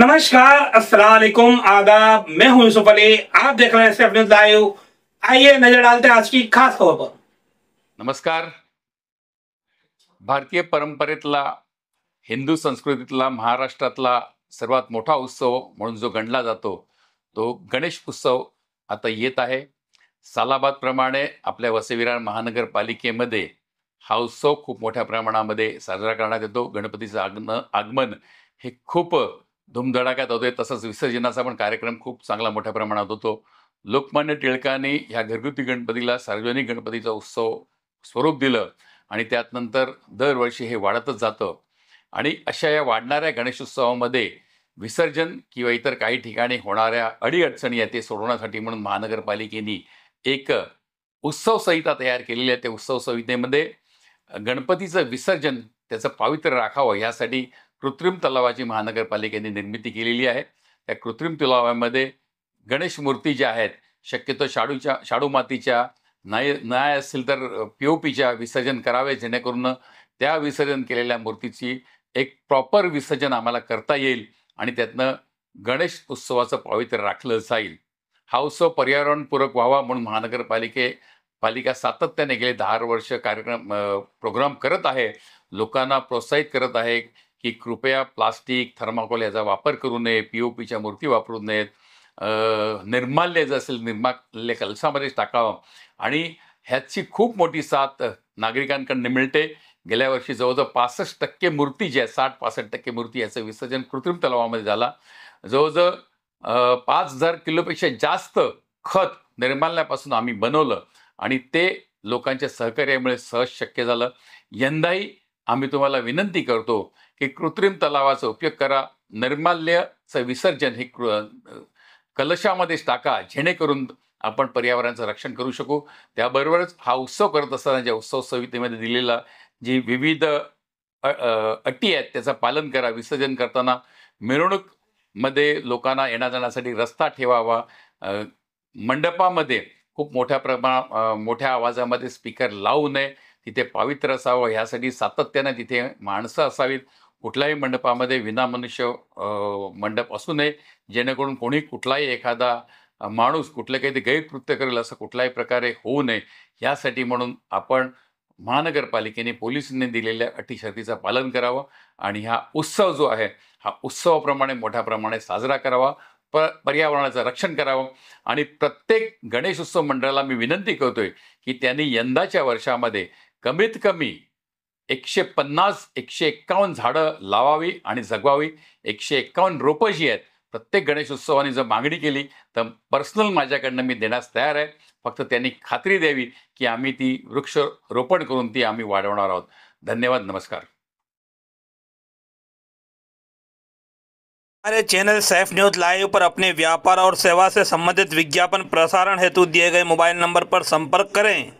नमस्कार अस्सलाम आदा मैं हूं यूसुफ अली आप देख रहे हैं लाइव आइए नजर डालते हैं आज की खास खबर पर नमस्कार भारतीय परंपरेतला हिंदू संस्कृतीतला महाराष्ट्रातला सर्वात मोठा उत्सव म्हणून जो गणला जातो तो गणेश उत्सव आता येत आहे सालाबादप्रमाणे आपल्या वसविरार महानगरपालिकेमध्ये हा उत्सव खूप मोठ्या प्रमाणामध्ये साजरा करण्यात येतो गणपतीचं आगमन आगमन हे खूप धुमधडाक्यात होते तसंच विसर्जनाचा पण कार्यक्रम खूप चांगला मोठ्या प्रमाणात होतो लोकमान्य टिळकांनी ह्या घरगुती गणपतीला सार्वजनिक गणपतीचा उत्सव स्वरूप दिलं आणि त्यात नंतर दरवर्षी हे वाढतच जातं आणि अशा या वाढणाऱ्या गणेशोत्सवामध्ये विसर्जन किंवा इतर काही ठिकाणी होणाऱ्या अडीअडचणी आहेत ते सोडवण्यासाठी म्हणून महानगरपालिकेने एक उत्सव संहिता तयार केलेली आहे त्या उत्सव संहितेमध्ये गणपतीचं विसर्जन त्याचं पावित्र्य राखावं यासाठी कृत्रिम तलावाची महानगरपालिकेने निर्मिती केलेली आहे त्या कृत्रिम तलावामध्ये गणेश मूर्ती ज्या आहेत शक्यतो शाडूच्या शाडू मातीच्या नाही नाही असतील तर पी ओ पीच्या विसर्जन करावे जेणेकरून त्या विसर्जन केलेल्या मूर्तीची एक प्रॉपर विसर्जन आम्हाला करता येईल आणि त्यातनं गणेश उत्सवाचं पावित्र्य राखलं जाईल हा उत्सव पर्यावरणपूरक व्हावा म्हणून महानगरपालिके पालिका सातत्याने गेले दहा वर्ष कार्यक्रम प्रोग्राम करत आहे लोकांना प्रोत्साहित करत आहे की कृपया प्लास्टिक थर्माकोल याचा वापर करू नये पी ओ पीच्या मूर्ती वापरू नयेत निर्माल्य जे असेल निर्माल्य कलशामध्येच टाकावं आणि ह्याची खूप मोठी साथ नागरिकांकडनं मिळते गेल्या वर्षी जवळजवळ पासष्ट टक्के मूर्ती जी आहे साठ पासष्ट टक्के मूर्ती याचं विसर्जन कृत्रिम तलावामध्ये झाला जवळजवळ पाच हजार किलोपेक्षा जास्त खत निर्माल्यापासून आम्ही बनवलं आणि ते लोकांच्या सहकार्यामुळे सहज शक्य झालं यंदाही आम्ही तुम्हाला विनंती करतो की कृत्रिम तलावाचा उपयोग करा निर्माल्यचं विसर्जन हे कृ कलशामध्येच टाका जेणेकरून आपण पर्यावरणाचं रक्षण करू शकू त्याबरोबरच हा उत्सव करत असताना ज्या उत्सव संहितेमध्ये दिलेला जी विविध अटी आहेत त्याचं पालन करा विसर्जन करताना मिरवणूकमध्ये लोकांना जाण्यासाठी रस्ता ठेवावा मंडपामध्ये खूप मोठ्या प्रमाणा मोठ्या आवाजामध्ये स्पीकर लावू नये तिथे पावित्र असावं ह्यासाठी सातत्यानं तिथे माणसं असावीत कुठल्याही मंडपामध्ये विनामनुष्य मंडप असू नये जेणेकरून कोणी कुठलाही एखादा माणूस कुठलं काही गैरकृत्य करेल असं कुठल्याही प्रकारे होऊ नये यासाठी म्हणून आपण महानगरपालिकेने पोलिसांनी दिलेल्या अटी अटीशर्तीचं पालन करावं आणि हा उत्सव जो आहे हा उत्सवाप्रमाणे मोठ्या प्रमाणात साजरा करावा प पर्यावरणाचं रक्षण करावं आणि प्रत्येक गणेश उत्सव मंडळाला मी विनंती करतोय की त्यांनी यंदाच्या वर्षामध्ये कमीत कमी एकशे पन्नास एकशे एक्कावन्न झाडं लावावी आणि जगवावी एकशे एक्कावन्न रोपं जी आहेत प्रत्येक गणेशोत्सवाने जर मागणी केली तर पर्सनल माझ्याकडनं मी देण्यास तयार आहे फक्त त्यांनी खात्री द्यावी की आम्ही ती वृक्ष रोपण करून ती आम्ही वाढवणार आहोत धन्यवाद नमस्कार हमारे चैनल सेफ न्यूज लाइव पर अपने व्यापार और सेवा से संबंधित विज्ञापन प्रसारण हेतु दिए गए मोबाइल नंबर पर संपर्क करें